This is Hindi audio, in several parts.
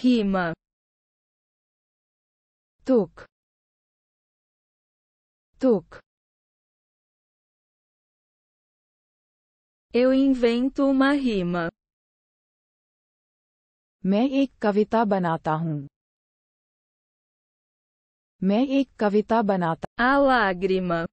rima, tuk, tuk. Eu invento uma rima. मैं एक कविता बनाता हूँ मैं एक कविता बनाता A lágrima.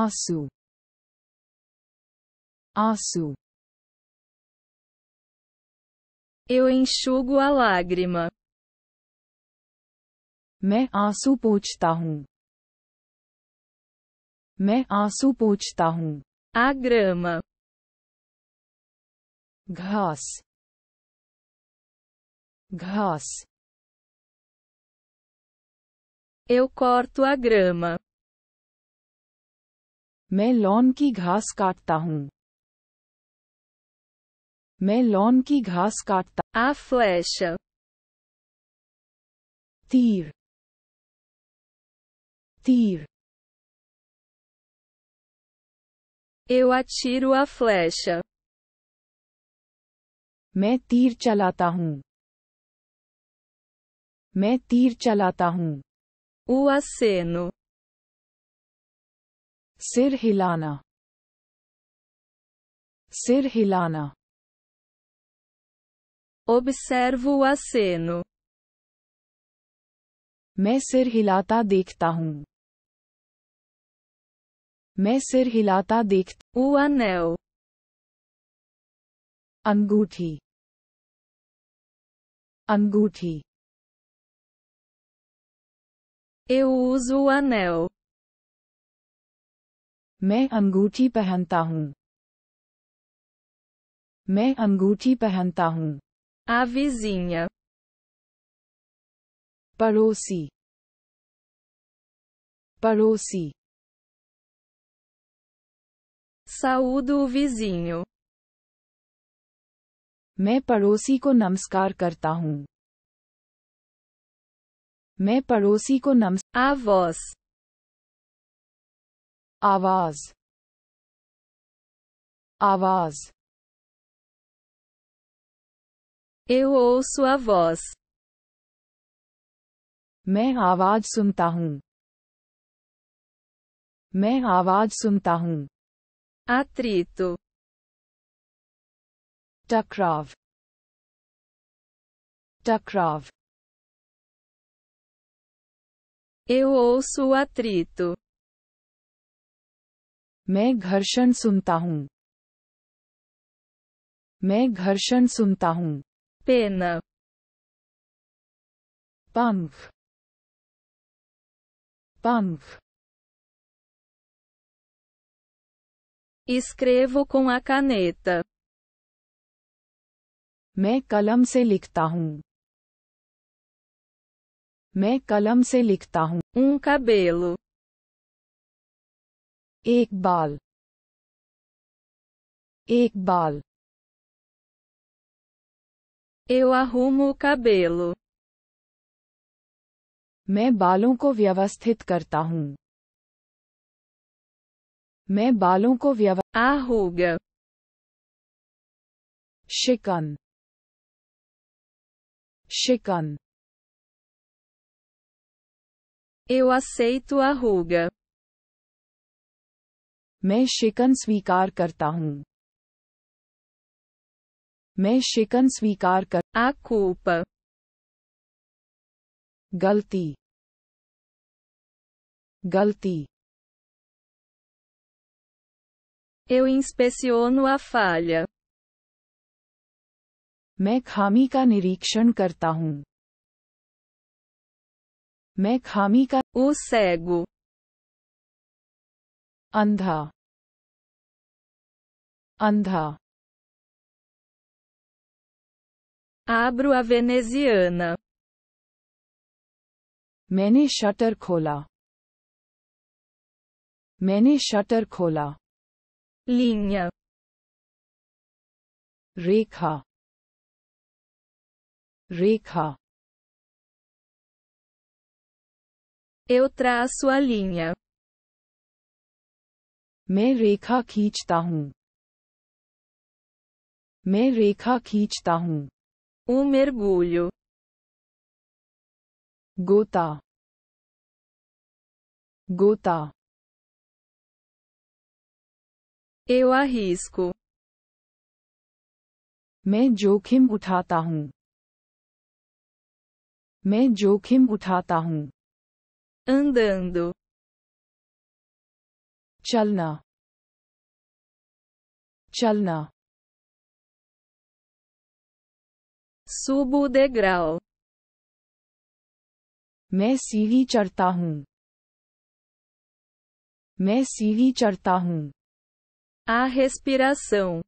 आंसू आंसू eu enxugo a lágrima. Me aasu poochta hum. Me aasu A grama. Gras. Gras. Eu corto a grama. Me lawn ki ghas kaatta hum. मैं लॉन की घास काटता Aflecha. तीर तीर Eu atiro a flecha. मैं तीर चलाता हूँ मैं तीर चलाता हूँ O aceno. सिर हिलाना सिर हिलाना Observo o aceno. मैं सिर हिलाता देखता हूँ मैं सिर हिलाता देख अंगूठी अंगूठी Eu मैं अंगूठी पहनता हूँ मैं अंगूठी पहनता हूँ A vizinha. Parousi. Parousi. Saúdo o vizinho. मैं पड़ोसी को नमस्कार करता हूँ मैं पड़ोसी को नमस आवाज आवाज आवाज Eu ouço a voz. मैं आवाज सुनता हूँ मैं आवाज सुनता हूँ Atrito. टकराव टकराव Eu ouço o atrito. मैं घर्षण सुनता हूँ मैं घर्षण सुनता हूँ pena banf banf escrevo com a caneta me kalam se likhta hun me kalam se likhta hun um cabelo ek bal Eu arrumo o cabelo. मैं बालों को व्यवस्थित करता हूँ मैं बालों को व्यवस्थित शिकन शिकन Eu aceito a ruga. मैं शिकन स्वीकार करता हूँ मैं शिकन स्वीकार कर आपको गलती गलती Eu inspeciono a falha. मैं खामी का निरीक्षण करता हूं मैं खामी का ओ सैगो अंधा अंधा Abro a veneziana. Mene shutter khola. Mene shutter khola. Linha. Rekha. Rekha. Eu traço a linha. Main rekha khichta hoon. Main rekha khichta hoon. Um mergulho. Gota. Gota. Eu arrisco. मैं जोखिम उठाता हूँ मैं जोखिम उठाता हूँ andando चलना चलना Subo o degrau. मैं सीढ़ी चढ़ता हूँ मैं सीढ़ी A respiração.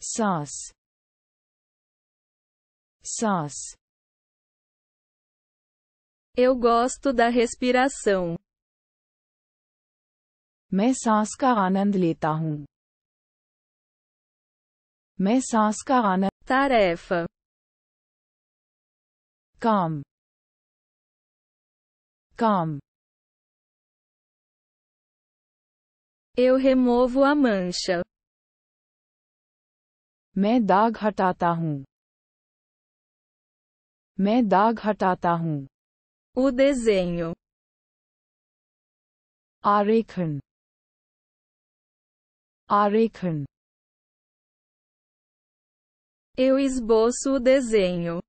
Sas. Sas. Eu gosto da respiração. मैं सांस का आनंद लेता हूँ मैं सांस का आना तारेफ काम काम Eu removo a mancha. मैं दाग हटाता हूँ मैं दाग हटाता हूँ O desenho. आरेखन आरेखन Eu esboço o desenho.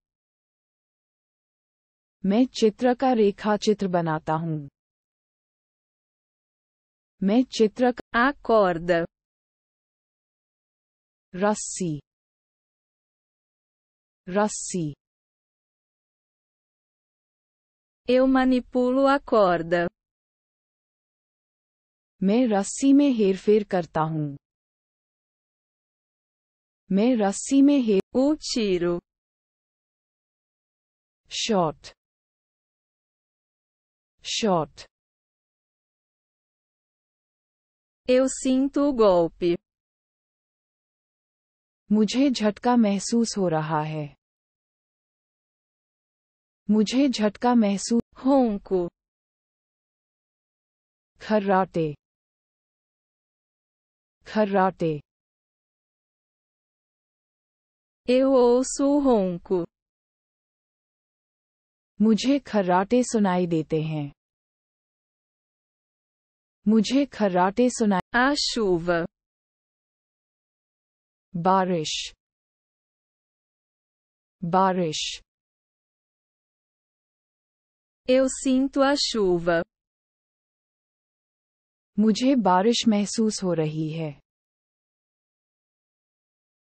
मैं चित्र का रेखाचित्र बनाता हूँ मैं चित्र का acorda रस्सी रस्सी Eu manipulo a corda. मैं रस्सी में हेरफेर करता हूँ मैं रस्सी में हे ओ चीरो short short eu sinto o golpe मुझे झटका महसूस हो रहा है मुझे झटका महसूस को खर्राटे खर्राटे Eu ouço o ronco. मुझे खर्राटे सुनाई देते हैं मुझे खर्राटे सुनाई A बारिश बारिश Eu sinto a chuva. मुझे बारिश महसूस हो रही है